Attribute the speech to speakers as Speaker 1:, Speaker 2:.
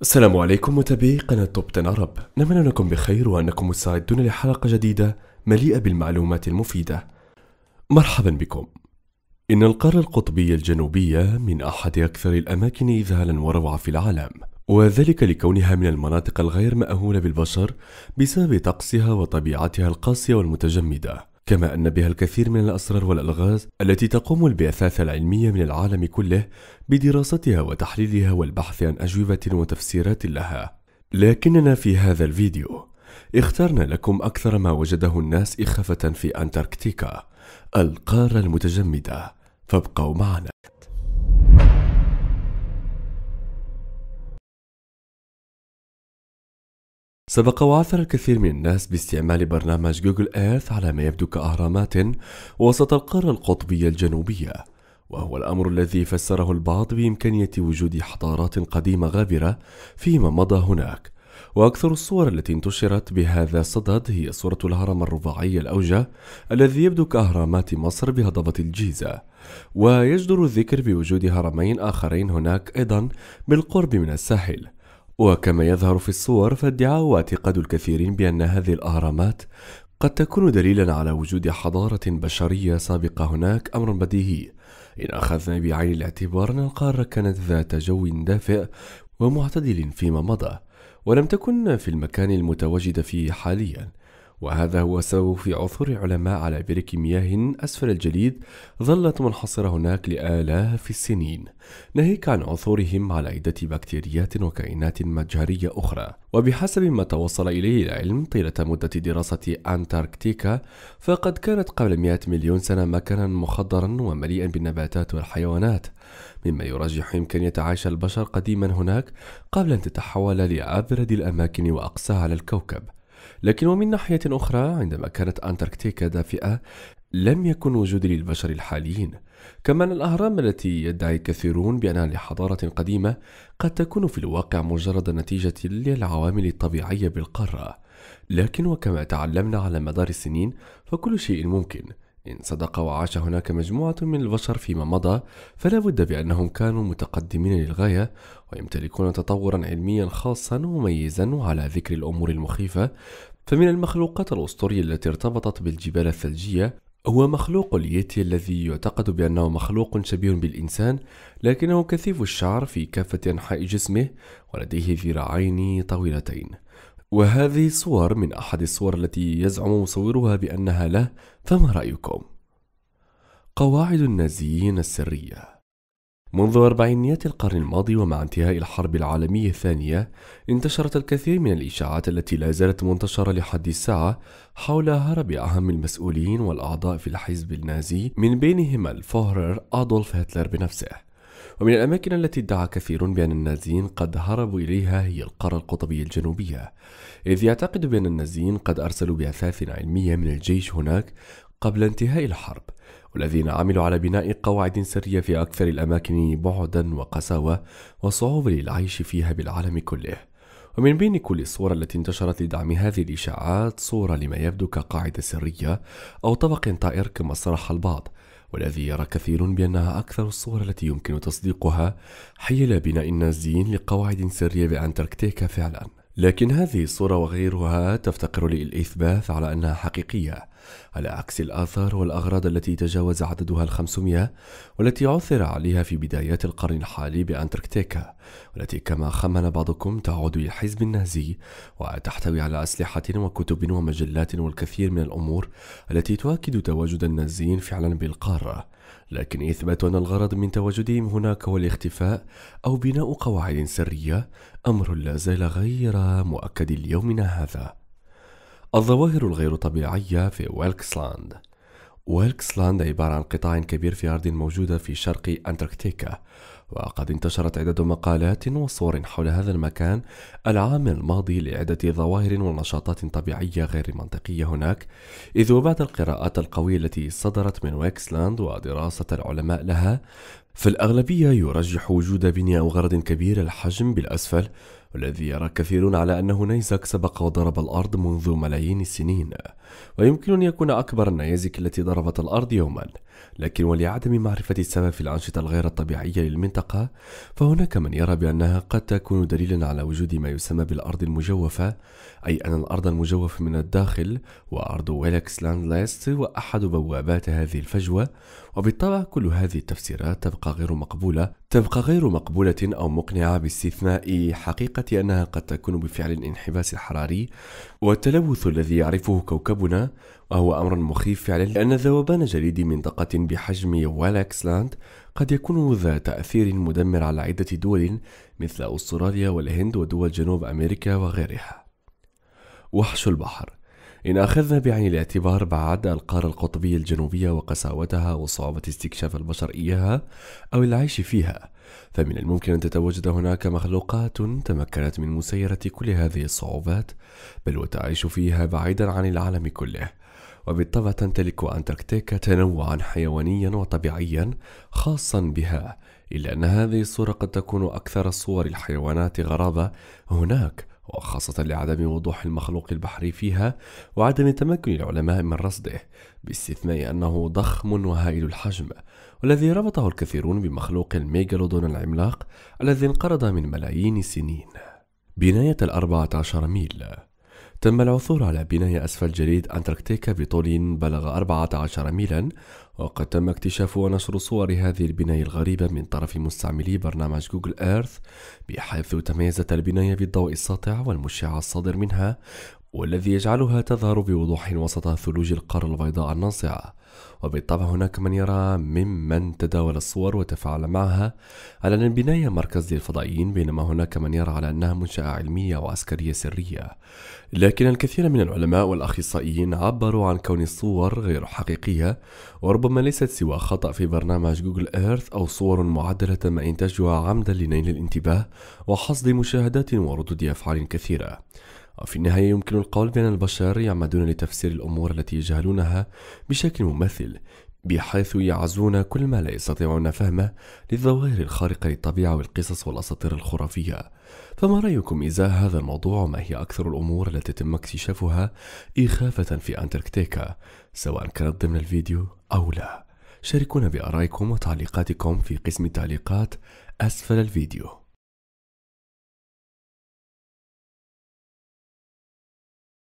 Speaker 1: السلام عليكم متابعي قناة توب 10 عرب نتمنى أنكم بخير وأنكم مستعدون لحلقة جديدة مليئة بالمعلومات المفيدة مرحبا بكم إن القارة القطبية الجنوبية من أحد أكثر الأماكن إذهالا وروعة في العالم وذلك لكونها من المناطق الغير مأهولة بالبشر بسبب طقسها وطبيعتها القاسية والمتجمدة كما أن بها الكثير من الأسرار والألغاز التي تقوم البعثات العلمية من العالم كله بدراستها وتحليلها والبحث عن أجوبة وتفسيرات لها لكننا في هذا الفيديو اخترنا لكم أكثر ما وجده الناس إخافة في أنتاركتيكا القارة المتجمدة فابقوا معنا سبق وعثر الكثير من الناس باستعمال برنامج جوجل ايرث على ما يبدو كأهرامات وسط القارة القطبية الجنوبية وهو الأمر الذي فسره البعض بإمكانية وجود حضارات قديمة غابرة فيما مضى هناك وأكثر الصور التي انتشرت بهذا الصدد هي صورة الهرم الرباعي الأوجه الذي يبدو كأهرامات مصر بهضبة الجيزة ويجدر الذكر بوجود هرمين آخرين هناك أيضا بالقرب من الساحل وكما يظهر في الصور فادعاء واعتقاد الكثيرين بأن هذه الأهرامات قد تكون دليلا على وجود حضارة بشرية سابقة هناك أمر بديهي إن أخذنا بعين الاعتبار أن القارة كانت ذات جو دافئ ومعتدل فيما مضى ولم تكن في المكان المتواجدة فيه حاليا وهذا هو سبب في عثور علماء على برك مياه أسفل الجليد ظلت منحصرة هناك لآلاف السنين ناهيك عن عثورهم على عدة بكتيريات وكائنات مجهرية أخرى وبحسب ما توصل إليه العلم طيلة مدة دراسة أنتاركتيكا فقد كانت قبل 100 مليون سنة مكانا مخضرا ومليئا بالنباتات والحيوانات مما يرجح إمكانية عيش البشر قديما هناك قبل أن تتحول لأبرد الأماكن وأقصى على الكوكب لكن ومن ناحية أخرى عندما كانت أنتاركتيكا دافئة لم يكن وجود للبشر الحاليين كما أن الأهرام التي يدعي كثيرون بأنها لحضارة قديمة قد تكون في الواقع مجرد نتيجة للعوامل الطبيعية بالقارة لكن وكما تعلمنا على مدار السنين فكل شيء ممكن إن صدق وعاش هناك مجموعة من البشر فيما مضى فلا بد بأنهم كانوا متقدمين للغاية ويمتلكون تطورا علميا خاصا مميزا وعلى ذكر الأمور المخيفة فمن المخلوقات الأسطورية التي ارتبطت بالجبال الثلجية هو مخلوق اليتي الذي يعتقد بأنه مخلوق شبيه بالإنسان لكنه كثيف الشعر في كافة أنحاء جسمه ولديه ذراعين طويلتين وهذه الصور من أحد الصور التي يزعم مصورها بأنها له فما رأيكم؟ قواعد النازيين السرية منذ أربعينيات القرن الماضي ومع انتهاء الحرب العالمية الثانية انتشرت الكثير من الإشاعات التي لا زالت منتشرة لحد الساعة حول هرب أهم المسؤولين والأعضاء في الحزب النازي من بينهم الفهرر أدولف هتلر بنفسه ومن الأماكن التي ادعى كثير بأن النازيين قد هربوا إليها هي القارة القطبية الجنوبية إذ يعتقد بأن النازيين قد أرسلوا بعثاث علمية من الجيش هناك قبل انتهاء الحرب والذين عملوا على بناء قواعد سرية في أكثر الأماكن بعدا وقساوة وصعوبة للعيش فيها بالعالم كله ومن بين كل الصور التي انتشرت لدعم هذه الإشاعات صورة لما يبدو كقاعدة سرية أو طبق طائر كما صرح البعض والذي يرى كثير بأنها أكثر الصور التي يمكن تصديقها حيال بناء النازيين لقواعد سرية بأنتاركتيكا فعلا لكن هذه الصورة وغيرها تفتقر للإثبات على أنها حقيقية على عكس الآثار والأغراض التي تجاوز عددها الخمسمائة والتي عثر عليها في بدايات القرن الحالي بأنتركتيكا والتي كما خمن بعضكم تعود للحزب النازي وتحتوي على أسلحة وكتب ومجلات والكثير من الأمور التي تؤكد تواجد النازيين فعلا بالقارة لكن إثبات أن الغرض من تواجدهم هناك هو الاختفاء أو بناء قواعد سرية أمر لا زال غير مؤكد ليومنا هذا الظواهر الغير طبيعية في ويلكسلاند ويلكسلاند عبارة عن قطاع كبير في أرض موجودة في شرق أنتاركتيكا وقد انتشرت عدة مقالات وصور حول هذا المكان العام الماضي لعدة ظواهر ونشاطات طبيعية غير منطقية هناك إذ وبعد القراءات القوية التي صدرت من ويكسلاند ودراسة العلماء لها فالأغلبية يرجح وجود بناء أو غرض كبير الحجم بالأسفل والذي يرى كثيرون على أنه نيزك سبق وضرب الأرض منذ ملايين السنين ويمكن أن يكون أكبر النيازك التي ضربت الأرض يوما لكن ولعدم معرفة السبب في الأنشطة الغير الطبيعية للمنطقة فهناك من يرى بأنها قد تكون دليلا على وجود ما يسمى بالأرض المجوفة أي أن الأرض المجوفة من الداخل وأرض ويلكس لاند ليست وأحد بوابات هذه الفجوة وبالطبع كل هذه التفسيرات تبقى غير مقبولة تبقى غير مقبولة أو مقنعة باستثناء حقيقة أنها قد تكون بفعل الانحباس الحراري والتلوث الذي يعرفه كوكبنا وهو أمر مخيف فعلا لأن ذوبان جليد منطقة بحجم والاكسلاند قد يكون ذا تأثير مدمر على عدة دول مثل أستراليا والهند ودول جنوب أمريكا وغيرها وحش البحر إن أخذنا بعين الاعتبار بعد القارة القطبية الجنوبية وقساوتها وصعوبة استكشاف البشر إياها أو العيش فيها، فمن الممكن أن تتواجد هناك مخلوقات تمكنت من مسيرة كل هذه الصعوبات، بل وتعيش فيها بعيدا عن العالم كله. وبالطبع تمتلك أنتاركتيكا تنوعا حيوانيا وطبيعيا خاصا بها إلا أن هذه الصورة قد تكون أكثر صور الحيوانات غرابة هناك وخاصة لعدم وضوح المخلوق البحري فيها وعدم تمكن العلماء من رصده باستثناء أنه ضخم وهائل الحجم والذي ربطه الكثيرون بمخلوق الميغالودون العملاق الذي انقرض من ملايين السنين بناية الأربعة عشر ميل تم العثور على بناية أسفل جليد أنتاركتيكا بطول بلغ 14 ميلا وقد تم اكتشاف ونشر صور هذه البناية الغريبة من طرف مستعملي برنامج جوجل إيرث بحيث تميزت البناية بالضوء الساطع والمشع الصادر منها والذي يجعلها تظهر بوضوح وسط ثلوج القارة البيضاء الناصعة وبالطبع هناك من يرى ممن تداول الصور وتفاعل معها على أن البناية مركز للفضائيين بينما هناك من يرى على أنها منشأة علمية وعسكرية سرية لكن الكثير من العلماء والأخصائيين عبروا عن كون الصور غير حقيقية وربما ليست سوى خطأ في برنامج جوجل إيرث أو صور معدلة تم إنتاجها عمدا لنيل الانتباه وحصد مشاهدات وردود أفعال كثيرة وفي النهاية يمكن القول بأن البشر يعمدون لتفسير الأمور التي يجهلونها بشكل ممثل بحيث يعزون كل ما لا يستطيعون فهمه للظواهر الخارقة للطبيعة والقصص والأساطير الخرافية فما رأيكم إزاء هذا الموضوع وما هي أكثر الأمور التي تم اكتشافها إخافة في أنتاركتيكا سواء كانت ضمن الفيديو أو لا شاركونا بآرائكم وتعليقاتكم في قسم التعليقات أسفل الفيديو